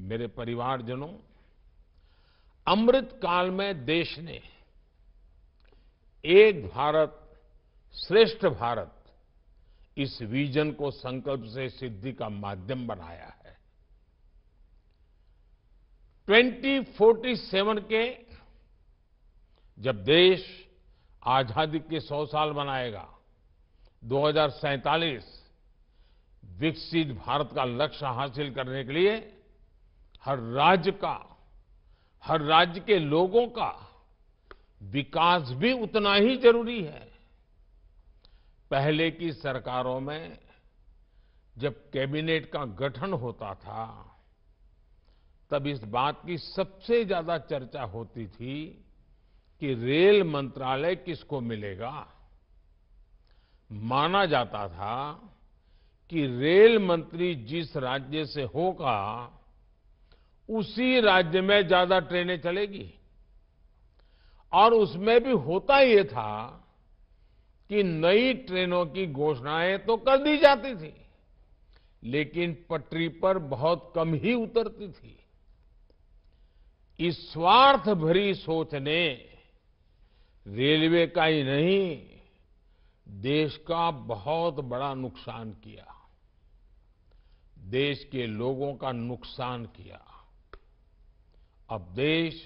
मेरे परिवारजनों अमृत काल में देश ने एक भारत श्रेष्ठ भारत इस विजन को संकल्प से सिद्धि का माध्यम बनाया है 2047 के जब देश आजादी के 100 साल मनाएगा दो विकसित भारत का लक्ष्य हासिल करने के लिए हर राज्य का हर राज्य के लोगों का विकास भी उतना ही जरूरी है पहले की सरकारों में जब कैबिनेट का गठन होता था तब इस बात की सबसे ज्यादा चर्चा होती थी कि रेल मंत्रालय किसको मिलेगा माना जाता था कि रेल मंत्री जिस राज्य से होगा उसी राज्य में ज्यादा ट्रेनें चलेगी और उसमें भी होता यह था कि नई ट्रेनों की घोषणाएं तो कर दी जाती थी लेकिन पटरी पर बहुत कम ही उतरती थी इस स्वार्थ भरी सोच ने रेलवे का ही नहीं देश का बहुत बड़ा नुकसान किया देश के लोगों का नुकसान किया अब देश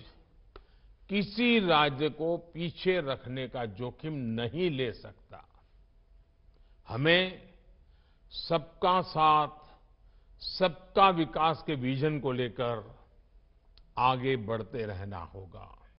किसी राज्य को पीछे रखने का जोखिम नहीं ले सकता हमें सबका साथ सबका विकास के विजन को लेकर आगे बढ़ते रहना होगा